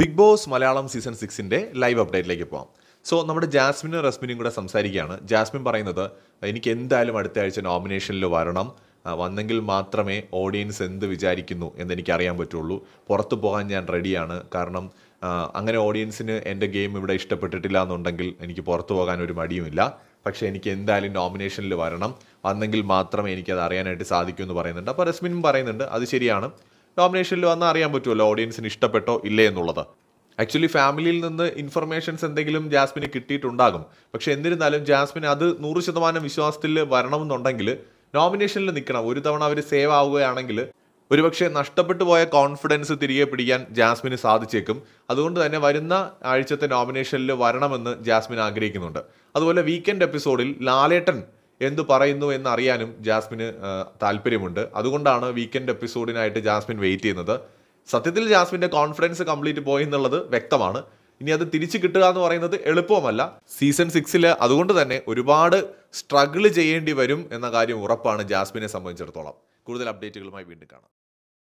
big Boss Malayalam season സിക്സിൻ്റെ live അപ്ഡേറ്റിലേക്ക് പോകാം സോ നമ്മുടെ ജാസ്മിനും റസ്മിനും കൂടെ സംസാരിക്കുകയാണ് ജാസ്മിൻ പറയുന്നത് എനിക്ക് എന്തായാലും അടുത്ത ആഴ്ച നോമിനേഷനിൽ വരണം വന്നെങ്കിൽ മാത്രമേ ഓഡിയൻസ് എന്ത് വിചാരിക്കുന്നു എന്നെനിക്ക് അറിയാൻ പറ്റുള്ളൂ പുറത്തു പോകാൻ ഞാൻ റെഡിയാണ് കാരണം അങ്ങനെ ഓഡിയൻസിന് എൻ്റെ ഗെയിം ഇവിടെ ഇഷ്ടപ്പെട്ടിട്ടില്ല എന്നുണ്ടെങ്കിൽ എനിക്ക് പുറത്തു പോകാൻ ഒരു മടിയുമില്ല പക്ഷേ എനിക്ക് എന്തായാലും നോമിനേഷനിൽ വരണം വന്നെങ്കിൽ മാത്രമേ എനിക്കത് അറിയാനായിട്ട് സാധിക്കൂ എന്ന് പറയുന്നുണ്ട് അപ്പോൾ റസ്മിനും പറയുന്നുണ്ട് അത് ശരിയാണ് ഡോമിനേഷനിൽ വന്നാൽ അറിയാൻ പറ്റുമല്ലോ ഓഡിയൻസിന് ഇഷ്ടപ്പെട്ടോ ഇല്ലേ എന്നുള്ളത് ആക്ച്വലി ഫാമിലിയിൽ നിന്ന് ഇൻഫർമേഷൻസ് എന്തെങ്കിലും ജാസ്മിന് കിട്ടിയിട്ടുണ്ടാകും പക്ഷെ എന്നിരുന്നാലും ജാസ്മിൻ അത് നൂറ് ശതമാനം വിശ്വാസത്തിൽ വരണമെന്നുണ്ടെങ്കിൽ നോമിനേഷനിൽ നിൽക്കണം ഒരു തവണ അവർ സേവ് ആവുകയാണെങ്കിൽ ഒരുപക്ഷെ നഷ്ടപ്പെട്ടു പോയ കോൺഫിഡൻസ് തിരികെ പിടിക്കാൻ ജാസ്മിന് സാധിച്ചേക്കും അതുകൊണ്ട് തന്നെ വരുന്ന ആഴ്ചത്തെ നോമിനേഷനിൽ വരണമെന്ന് ജാസ്മിൻ ആഗ്രഹിക്കുന്നുണ്ട് അതുപോലെ വീക്കെൻഡ് എപ്പിസോഡിൽ ലാലേട്ടൻ എന്തു പറയുന്നു എന്ന് അറിയാനും ജാസ്മിന് താല്പര്യമുണ്ട് അതുകൊണ്ടാണ് വീക്കെൻഡ് എപ്പിസോഡിനായിട്ട് ജാസ്മിൻ വെയിറ്റ് ചെയ്യുന്നത് സത്യത്തിൽ ജാസ്മിൻ്റെ കോൺഫിഡൻസ് കംപ്ലീറ്റ് പോയി എന്നുള്ളത് വ്യക്തമാണ് ഇനി അത് തിരിച്ചു കിട്ടുക എന്ന് പറയുന്നത് എളുപ്പമല്ല സീസൺ സിക്സിൽ അതുകൊണ്ട് തന്നെ ഒരുപാട് സ്ട്രഗിൾ ചെയ്യേണ്ടി വരും എന്ന കാര്യം ഉറപ്പാണ് ജാസ്മിനെ സംബന്ധിച്ചിടത്തോളം കൂടുതൽ അപ്ഡേറ്റുകളുമായി വീണ്ടും കാണാം